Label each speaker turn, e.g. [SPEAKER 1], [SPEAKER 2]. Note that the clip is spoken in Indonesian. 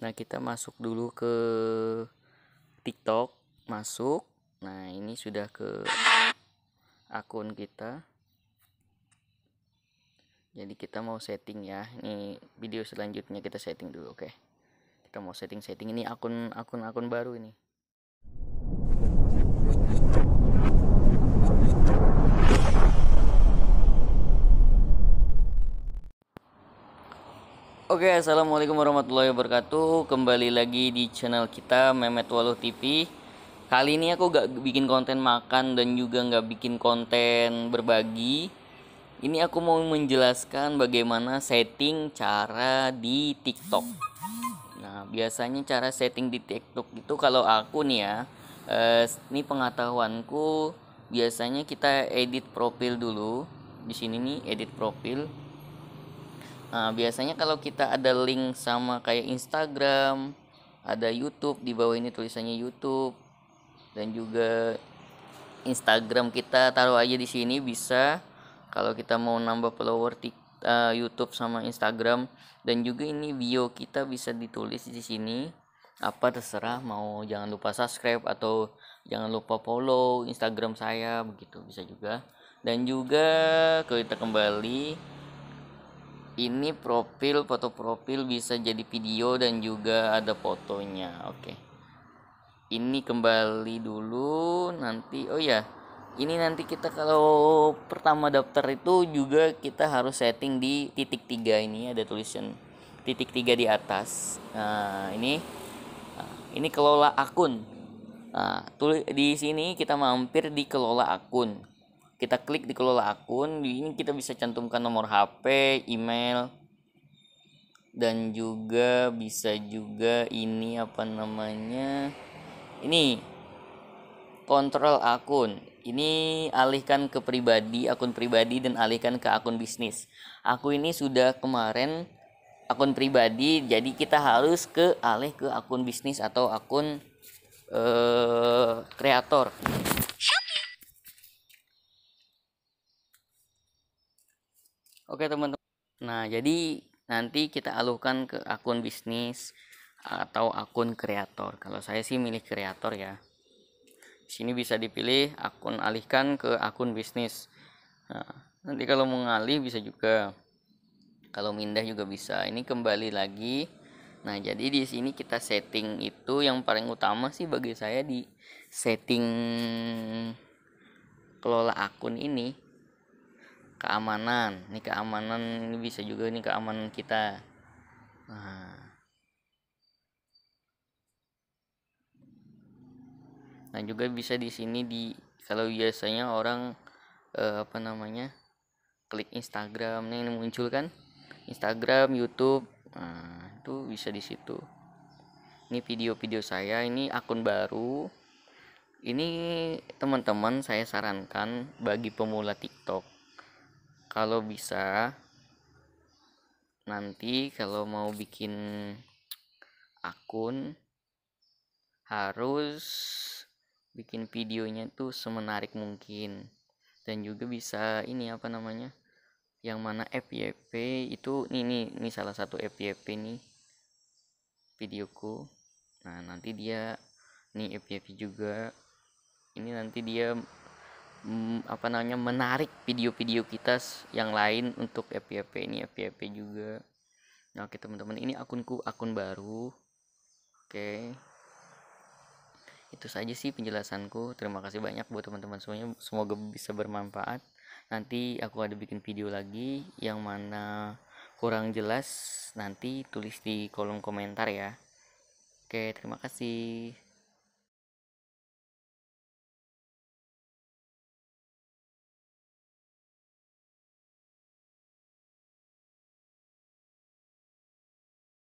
[SPEAKER 1] Nah, kita masuk dulu ke TikTok, masuk. Nah, ini sudah ke akun kita. Jadi kita mau setting ya. Ini video selanjutnya kita setting dulu, oke. Okay? Kita mau setting-setting ini akun akun akun baru ini. Oke, okay, assalamualaikum warahmatullahi wabarakatuh. Kembali lagi di channel kita Memet Waluh TV. Kali ini aku gak bikin konten makan dan juga gak bikin konten berbagi. Ini aku mau menjelaskan bagaimana setting cara di TikTok. Nah, biasanya cara setting di TikTok itu kalau aku nih ya, eh, ini pengetahuanku biasanya kita edit profil dulu. Di sini nih edit profil Nah, biasanya kalau kita ada link sama kayak Instagram, ada YouTube di bawah ini tulisannya YouTube dan juga Instagram kita taruh aja di sini bisa kalau kita mau nambah follower di uh, eh, YouTube sama Instagram dan juga ini bio kita bisa ditulis di sini apa terserah mau jangan lupa subscribe atau jangan lupa follow Instagram saya begitu bisa juga dan juga kalau kita kembali ini profil foto profil bisa jadi video dan juga ada fotonya oke okay. ini kembali dulu nanti oh ya ini nanti kita kalau pertama daftar itu juga kita harus setting di titik tiga ini ada tulisan titik tiga di atas nah ini nah, ini kelola akun nah, tulis di sini kita mampir di kelola akun kita klik di kelola akun di ini kita bisa cantumkan nomor HP email dan juga bisa juga ini apa namanya ini kontrol akun ini alihkan ke pribadi akun pribadi dan alihkan ke akun bisnis aku ini sudah kemarin akun pribadi jadi kita harus ke alih ke akun bisnis atau akun eh, kreator kreator Oke teman-teman. Nah jadi nanti kita alukan ke akun bisnis atau akun kreator. Kalau saya sih milih kreator ya. Di sini bisa dipilih akun alihkan ke akun bisnis. Nah, nanti kalau mengalih bisa juga. Kalau mindah juga bisa. Ini kembali lagi. Nah, jadi di sini kita setting itu yang paling utama sih bagi saya di setting kelola akun ini keamanan ini keamanan ini bisa juga ini keamanan kita nah, nah juga bisa di sini di kalau biasanya orang eh, apa namanya klik Instagram nah, ini muncul kan Instagram YouTube nah, itu bisa di situ ini video-video saya ini akun baru ini teman-teman saya sarankan bagi pemula TikTok kalau bisa nanti kalau mau bikin akun harus bikin videonya tuh semenarik mungkin dan juga bisa ini apa namanya yang mana FYP itu ini nih nih salah satu FYP nih videoku nah nanti dia nih FYP juga ini nanti dia Mm, apa namanya menarik video-video kita yang lain untuk FYP ini FYP juga nah oke teman-teman ini akunku akun baru oke itu saja sih penjelasanku terima kasih banyak buat teman-teman semuanya semoga bisa bermanfaat nanti aku ada bikin video lagi yang mana kurang jelas nanti tulis di kolom komentar ya oke terima kasih